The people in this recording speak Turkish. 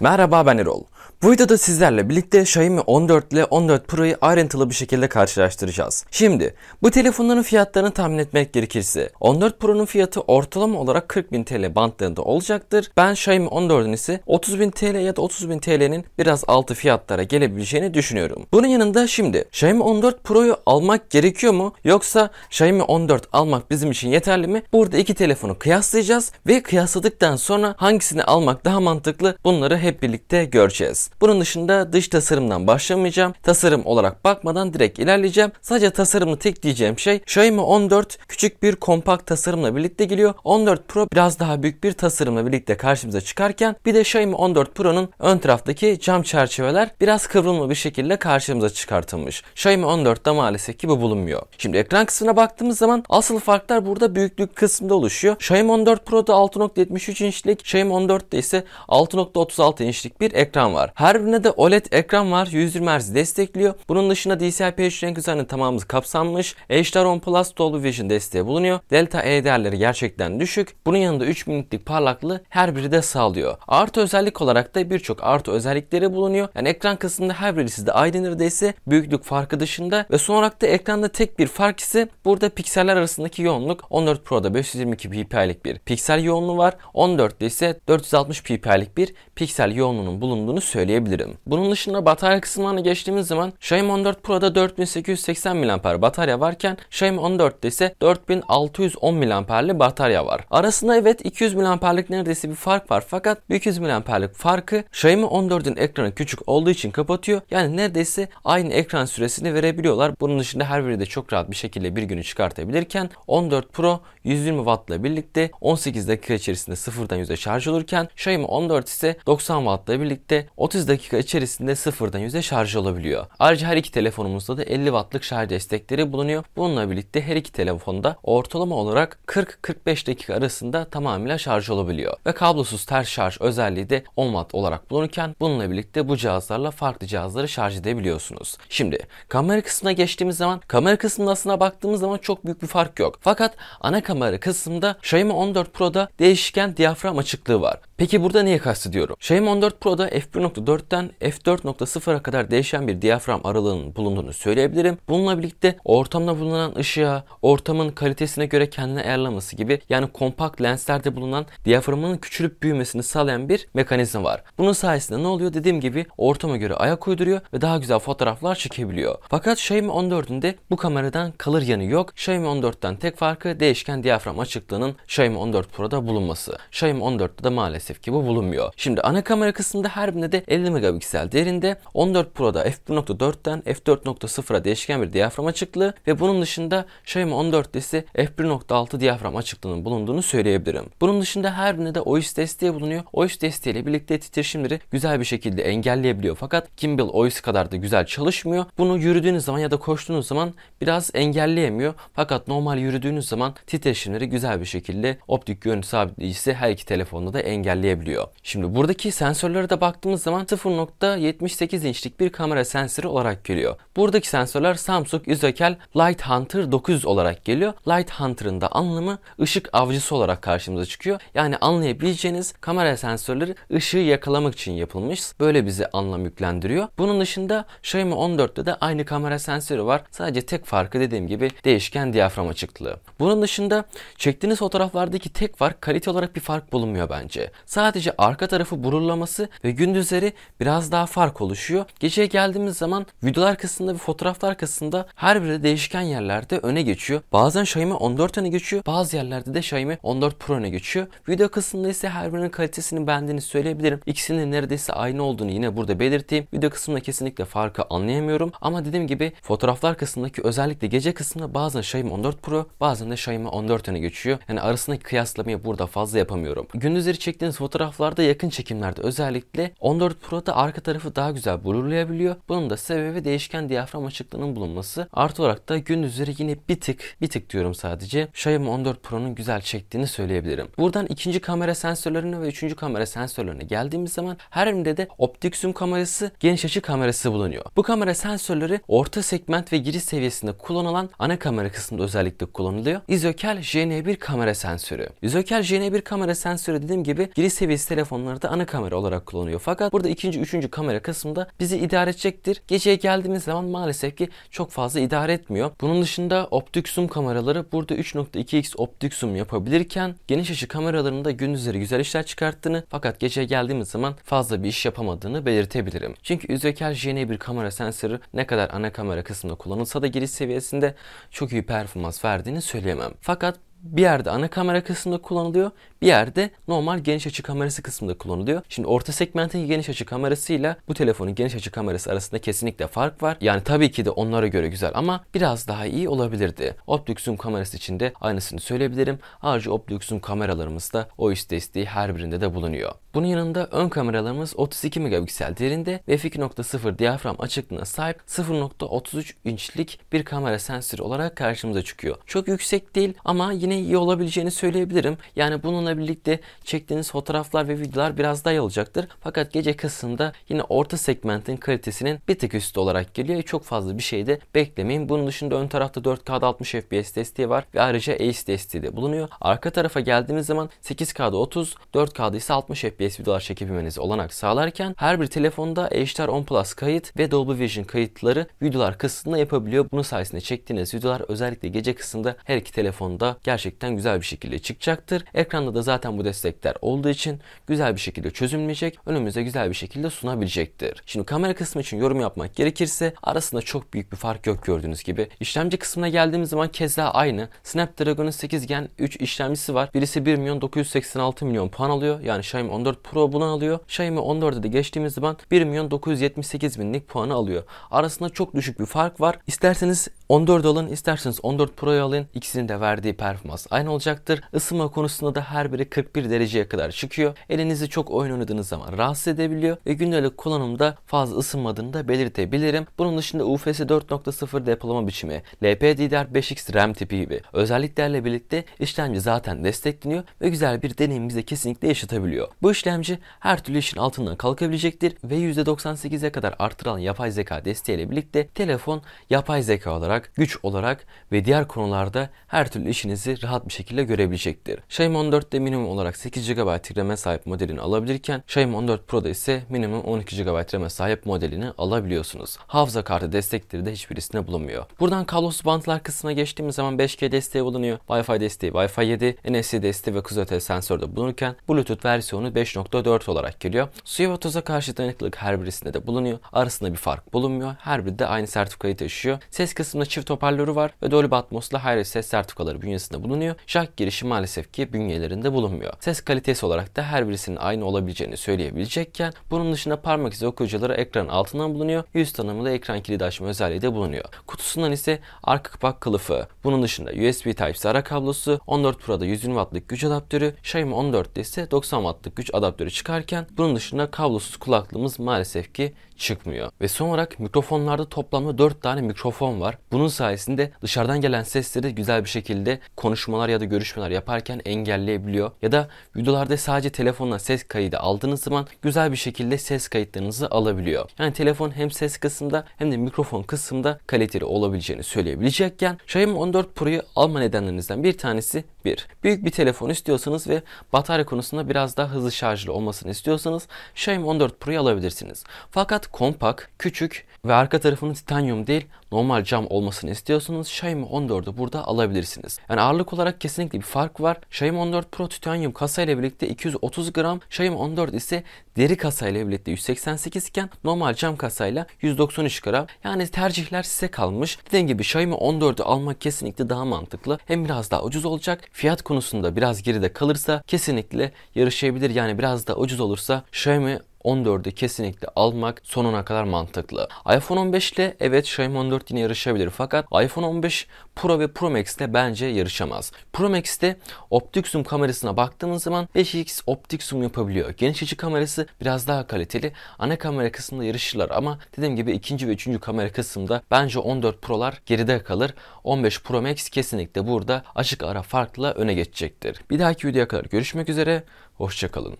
Merhaba ben Erol. Bu videoda sizlerle birlikte Xiaomi 14 ile 14 Pro'yu ayrıntılı bir şekilde karşılaştıracağız. Şimdi bu telefonların fiyatlarını tahmin etmek gerekirse 14 Pro'nun fiyatı ortalama olarak 40.000 TL bandlarında olacaktır. Ben Xiaomi 14'ün ise 30.000 TL ya da 30.000 TL'nin biraz altı fiyatlara gelebileceğini düşünüyorum. Bunun yanında şimdi Xiaomi 14 Pro'yu almak gerekiyor mu yoksa Xiaomi 14 almak bizim için yeterli mi? Burada iki telefonu kıyaslayacağız ve kıyasladıktan sonra hangisini almak daha mantıklı bunları hep hep birlikte göreceğiz. Bunun dışında dış tasarımdan başlamayacağım. Tasarım olarak bakmadan direkt ilerleyeceğim. Sadece tasarımı tek diyeceğim şey Xiaomi 14 küçük bir kompakt tasarımla birlikte geliyor. 14 Pro biraz daha büyük bir tasarımla birlikte karşımıza çıkarken bir de Xiaomi 14 Pro'nun ön taraftaki cam çerçeveler biraz kıvrılma bir şekilde karşımıza çıkartılmış. Xiaomi 14'te maalesef ki bu bulunmuyor. Şimdi ekran kısmına baktığımız zaman asıl farklar burada büyüklük kısmında oluşuyor. Xiaomi 14 Pro'da 6.73 inçlik, Xiaomi 14'te ise 6.36 16 inçlik bir ekran var. Her birinde de OLED ekran var. 120 Hz destekliyor. Bunun dışında DCI-P3 renk üzerinde tamamı kapsanmış. HDR10 Plus Dolby Vision desteği bulunuyor. Delta E değerleri gerçekten düşük. Bunun yanında 3 milimlik parlaklığı her biri de sağlıyor. Artı özellik olarak da birçok artı özellikleri bulunuyor. Yani ekran kısmında her birisi de ay neredeyse büyüklük farkı dışında ve son olarak da ekranda tek bir fark ise burada pikseller arasındaki yoğunluk 14 Pro'da 522 ppi'lik bir piksel yoğunluğu var. 14'te ise 460 ppi'lik bir piksel paralel yoğunluğunun bulunduğunu söyleyebilirim. Bunun dışında batarya kısımlarına geçtiğimiz zaman Xiaomi 14 Pro'da 4880 mAh batarya varken Xiaomi 14'te ise 4610 mAh'li batarya var. Arasında evet 200 mAh'lik neredeyse bir fark var fakat 200 mAh'lik farkı Xiaomi 14'ün ekranı küçük olduğu için kapatıyor. Yani neredeyse aynı ekran süresini verebiliyorlar. Bunun dışında her biri de çok rahat bir şekilde bir günü çıkartabilirken 14 Pro 120 Watt ile birlikte 18 dakika içerisinde sıfırdan 100'e şarj olurken Xiaomi 14 ise 90 90 ile birlikte 30 dakika içerisinde sıfırdan 100'e şarj olabiliyor. Ayrıca her iki telefonumuzda da 50 Watt'lık şarj destekleri bulunuyor. Bununla birlikte her iki telefonda ortalama olarak 40-45 dakika arasında tamamıyla şarj olabiliyor. Ve kablosuz ters şarj özelliği de 10 Watt olarak bulunurken bununla birlikte bu cihazlarla farklı cihazları şarj edebiliyorsunuz. Şimdi kamera kısmına geçtiğimiz zaman kamera kısmında aslına baktığımız zaman çok büyük bir fark yok. Fakat ana kamera kısmında Xiaomi 14 Pro'da değişken diyafram açıklığı var. Peki burada niye kastediyorum? Shame 14 Pro'da f1.4'ten f4.0'a kadar değişen bir diyafram aralığının bulunduğunu söyleyebilirim. Bununla birlikte ortamda bulunan ışığa, ortamın kalitesine göre kendini ayarlaması gibi yani kompakt lenslerde bulunan diyaframın küçülüp büyümesini sağlayan bir mekanizma var. Bunun sayesinde ne oluyor? Dediğim gibi ortama göre ayak uyduruyor ve daha güzel fotoğraflar çekebiliyor. Fakat Xiaomi 14'ün bu kameradan kalır yanı yok. Xiaomi 14'ten tek farkı değişken diyafram açıklığının Xiaomi 14 Pro'da bulunması. Xiaomi 14'te de maalesef maalesef ki bu bulunmuyor. Şimdi ana kamera kısmında her birinde de 50 megapiksel derinde. 14 Pro'da f1.4'ten f4.0'a değişken bir diyafram açıklığı ve bunun dışında Xiaomi 14'tesi f1.6 diyafram açıklığının bulunduğunu söyleyebilirim. Bunun dışında her birinde de OIS desteği bulunuyor. OIS desteğiyle birlikte titreşimleri güzel bir şekilde engelleyebiliyor fakat Gimbal OIS kadar da güzel çalışmıyor. Bunu yürüdüğünüz zaman ya da koştuğunuz zaman biraz engelleyemiyor fakat normal yürüdüğünüz zaman titreşimleri güzel bir şekilde optik görüntü sabitleyicisi her iki telefonda da engelleyebiliyor ilerleyebiliyor. Şimdi buradaki sensörlere de baktığımız zaman 0.78 inçlik bir kamera sensörü olarak geliyor. Buradaki sensörler Samsung Üzekel Light Hunter 900 olarak geliyor. Light Hunter'ın da anlamı ışık avcısı olarak karşımıza çıkıyor. Yani anlayabileceğiniz kamera sensörleri ışığı yakalamak için yapılmış. Böyle bizi anlam yüklendiriyor. Bunun dışında Xiaomi 14'te de aynı kamera sensörü var. Sadece tek farkı dediğim gibi değişken diyafram açıklığı. Bunun dışında çektiğiniz fotoğraflardaki tek fark kalite olarak bir fark bulunmuyor bence. Sadece arka tarafı burulaması ve gündüzleri biraz daha fark oluşuyor. Geceye geldiğimiz zaman videolar kısmında ve fotoğraflar kısmında her biri değişken yerlerde öne geçiyor. Bazen Xiaomi 14 öne geçiyor. Bazı yerlerde de Xiaomi 14 Pro öne geçiyor. Video kısmında ise her birinin kalitesini beğendiğini söyleyebilirim. İkisinin neredeyse aynı olduğunu yine burada belirteyim. Video kısmında kesinlikle farkı anlayamıyorum. Ama dediğim gibi fotoğraflar kısmındaki özellikle gece kısmında bazen Xiaomi 14 Pro bazen de Xiaomi 14 öne geçiyor. Yani arasındaki kıyaslamayı burada fazla yapamıyorum. Gündüzleri çektiğiniz fotoğraflarda yakın çekimlerde özellikle 14 Pro'da arka tarafı daha güzel blurlayabiliyor. Bunun da sebebi değişken diyafram açıklığının bulunması. Artı olarak da gündüzleri yine bir tık bir tık diyorum sadece Xiaomi 14 Pro'nun güzel çektiğini söyleyebilirim. Buradan ikinci kamera sensörlerine ve üçüncü kamera sensörlerine geldiğimiz zaman her birinde de optik zoom kamerası, geniş açı kamerası bulunuyor. Bu kamera sensörleri orta segment ve giriş seviyesinde kullanılan ana kamera kısmında özellikle kullanılıyor. Izokel JN1 kamera sensörü. Izokel JN1 kamera sensörü dediğim gibi giriş ileri seviyesi telefonlarda ana kamera olarak kullanıyor. Fakat burada ikinci, üçüncü kamera kısmında bizi idare edecektir. Geceye geldiğimiz zaman maalesef ki çok fazla idare etmiyor. Bunun dışında optik zoom kameraları burada 3.2x optik zoom yapabilirken geniş açı kameralarında gündüzleri güzel işler çıkarttığını fakat geceye geldiğimiz zaman fazla bir iş yapamadığını belirtebilirim. Çünkü Üzveker JN1 kamera sensörü ne kadar ana kamera kısmında kullanılsa da giriş seviyesinde çok iyi performans verdiğini söyleyemem. Fakat bir yerde ana kamera kısmında kullanılıyor. Bir yerde normal geniş açı kamerası kısmında kullanılıyor. Şimdi orta segmentin geniş açı kamerasıyla bu telefonun geniş açı kamerası arasında kesinlikle fark var. Yani tabii ki de onlara göre güzel ama biraz daha iyi olabilirdi. Optic zoom kamerası için de aynısını söyleyebilirim. Ayrıca optic zoom kameralarımızda o üst desteği her birinde de bulunuyor. Bunun yanında ön kameralarımız 32 megapiksel değerinde ve 2.0 diyafram açıklığına sahip 0.33 inçlik bir kamera sensörü olarak karşımıza çıkıyor. Çok yüksek değil ama yine yine iyi olabileceğini söyleyebilirim. Yani bununla birlikte çektiğiniz fotoğraflar ve videolar biraz daha iyi olacaktır. Fakat gece kısmında yine orta segmentin kalitesinin bir tık üstü olarak geliyor. Çok fazla bir şey de beklemeyin. Bunun dışında ön tarafta 4K'da 60 FPS desteği var ve ayrıca Ace desteği de bulunuyor. Arka tarafa geldiğimiz zaman 8K'da 30, 4K'da ise 60 FPS videolar çekebilmeniz olanak sağlarken her bir telefonda HDR 10 Plus kayıt ve Dolby Vision kayıtları videolar kısmında yapabiliyor. Bunun sayesinde çektiğiniz videolar özellikle gece kısmında her iki telefonda gerçekten gerçekten güzel bir şekilde çıkacaktır. Ekranda da zaten bu destekler olduğu için güzel bir şekilde çözümleyecek. Önümüze güzel bir şekilde sunabilecektir. Şimdi kamera kısmı için yorum yapmak gerekirse arasında çok büyük bir fark yok gördüğünüz gibi. İşlemci kısmına geldiğimiz zaman keza aynı. Snapdragon'un 8 Gen 3 işlemcisi var. Birisi 1 milyon 986 milyon puan alıyor. Yani Xiaomi 14 Pro bunu alıyor. Xiaomi 14'e de geçtiğimiz zaman 1 milyon 978 binlik puanı alıyor. Arasında çok düşük bir fark var. İsterseniz 14 alın isterseniz 14 Pro'yu alın. İkisinin de verdiği performans aynı olacaktır. Isınma konusunda da her biri 41 dereceye kadar çıkıyor. Elinizi çok oyun oynadığınız zaman rahatsız edebiliyor ve gündelik kullanımda fazla ısınmadığını da belirtebilirim. Bunun dışında UFS 4.0 depolama biçimi, LPDDR5X RAM tipi gibi özelliklerle birlikte işlemci zaten destekleniyor ve güzel bir deneyim bize kesinlikle yaşatabiliyor. Bu işlemci her türlü işin altından kalkabilecektir ve %98'e kadar artıran yapay zeka desteğiyle birlikte telefon yapay zeka olarak olarak, güç olarak ve diğer konularda her türlü işinizi rahat bir şekilde görebilecektir. Xiaomi 14'te minimum olarak 8 GB RAM'e sahip modelini alabilirken Xiaomi 14 Pro'da ise minimum 12 GB RAM'e sahip modelini alabiliyorsunuz. Hafıza kartı destekleri de hiçbirisine bulunmuyor. Buradan kablosuz bantlar kısmına geçtiğimiz zaman 5G desteği bulunuyor. Wi-Fi desteği Wi-Fi 7, NFC desteği ve QZT sensörde bulunurken Bluetooth versiyonu 5.4 olarak geliyor. Suya ve toza karşı dayanıklılık her birisinde de bulunuyor. Arasında bir fark bulunmuyor. Her biri de aynı sertifikayı taşıyor. Ses kısmında çift hoparlörü var ve Dolby Atmos'la Hi-Res ses sertifikaları bünyesinde bulunuyor. Jack girişi maalesef ki bünyelerinde bulunmuyor. Ses kalitesi olarak da her birisinin aynı olabileceğini söyleyebilecekken bunun dışında parmak izi okuyucuları ekranın altından bulunuyor. Yüz tanımlı ekran kilidi açma özelliği de bulunuyor. Kutusundan ise arka kapak kılıfı, bunun dışında USB Type-C ara kablosu, 14 Pro'da 120 wattlık güç adaptörü, Xiaomi 14'te ise 90 wattlık güç adaptörü çıkarken bunun dışında kablosuz kulaklığımız maalesef ki çıkmıyor. Ve son olarak mikrofonlarda toplamda 4 tane mikrofon var. Bunun bunun sayesinde dışarıdan gelen sesleri güzel bir şekilde konuşmalar ya da görüşmeler yaparken engelleyebiliyor. Ya da videolarda sadece telefonla ses kaydı aldığınız zaman güzel bir şekilde ses kayıtlarınızı alabiliyor. Yani telefon hem ses kısmında hem de mikrofon kısmında kaliteli olabileceğini söyleyebilecekken Xiaomi 14 Pro'yu alma nedenlerinizden bir tanesi 1. Büyük bir telefon istiyorsanız ve batarya konusunda biraz daha hızlı şarjlı olmasını istiyorsanız Xiaomi 14 Pro'yu alabilirsiniz. Fakat kompak, küçük ve arka tarafının titanyum değil normal cam olmasını istiyorsanız Xiaomi 14'ü burada alabilirsiniz. Yani ağırlık olarak kesinlikle bir fark var. Xiaomi 14 Pro titanyum kasa ile birlikte 230 gram, Xiaomi 14 ise deri kasa ile birlikte 188 iken normal cam kasayla 193 gram. Yani tercihler size kalmış. Dediğim gibi Xiaomi 14'ü almak kesinlikle daha mantıklı. Hem biraz daha ucuz olacak fiyat konusunda biraz geride kalırsa kesinlikle yarışabilir. Yani biraz da ucuz olursa Xiaomi 14'ü kesinlikle almak sonuna kadar mantıklı. iPhone 15 ile evet Xiaomi 14 yine yarışabilir fakat iPhone 15 Pro ve Pro Max ile bence yarışamaz. Pro Max'te optik zoom kamerasına baktığımız zaman 5x optik zoom yapabiliyor. Geniş açı kamerası biraz daha kaliteli. Ana kamera kısmında yarışırlar ama dediğim gibi ikinci ve üçüncü kamera kısmında bence 14 Pro'lar geride kalır. 15 Pro Max kesinlikle burada açık ara farkla öne geçecektir. Bir dahaki videoya kadar görüşmek üzere. Hoşçakalın.